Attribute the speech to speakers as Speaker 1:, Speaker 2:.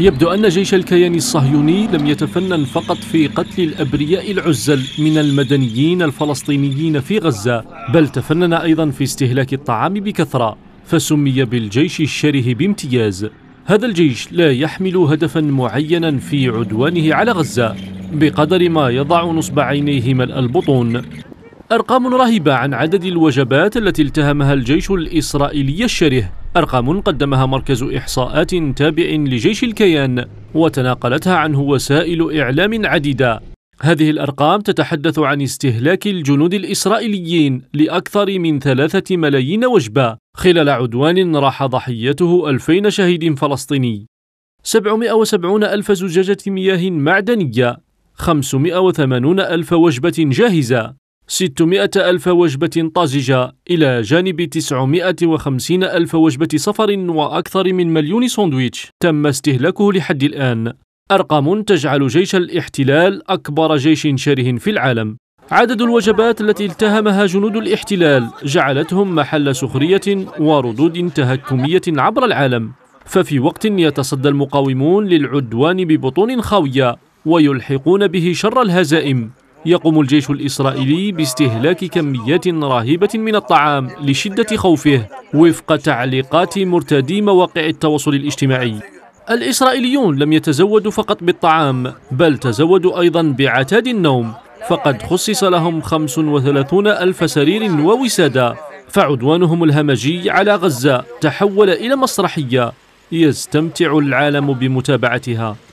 Speaker 1: يبدو أن جيش الكيان الصهيوني لم يتفنن فقط في قتل الأبرياء العزل من المدنيين الفلسطينيين في غزة بل تفنن أيضا في استهلاك الطعام بكثرة فسمي بالجيش الشره بامتياز هذا الجيش لا يحمل هدفا معينا في عدوانه على غزة بقدر ما يضع نصب عينيه ملء البطون أرقام رهيبة عن عدد الوجبات التي التهمها الجيش الإسرائيلي الشره أرقام قدمها مركز إحصاءات تابع لجيش الكيان وتناقلتها عنه وسائل إعلام عديدة هذه الأرقام تتحدث عن استهلاك الجنود الإسرائيليين لأكثر من ثلاثة ملايين وجبة خلال عدوان راح ضحيته ألفين شهيد فلسطيني 770 ألف زجاجة مياه معدنية 580 ألف وجبة جاهزة 600 ألف وجبة طازجة إلى جانب 950 ألف وجبة سفر وأكثر من مليون ساندويتش تم استهلاكه لحد الآن أرقام تجعل جيش الاحتلال أكبر جيش شره في العالم عدد الوجبات التي التهمها جنود الاحتلال جعلتهم محل سخرية وردود تهكمية عبر العالم ففي وقت يتصدى المقاومون للعدوان ببطون خاوية ويلحقون به شر الهزائم يقوم الجيش الإسرائيلي باستهلاك كميات راهبة من الطعام لشدة خوفه وفق تعليقات مرتدي مواقع التواصل الاجتماعي الإسرائيليون لم يتزودوا فقط بالطعام بل تزودوا أيضا بعتاد النوم فقد خصص لهم 35 ألف سرير ووسادة فعدوانهم الهمجي على غزة تحول إلى مسرحية يستمتع العالم بمتابعتها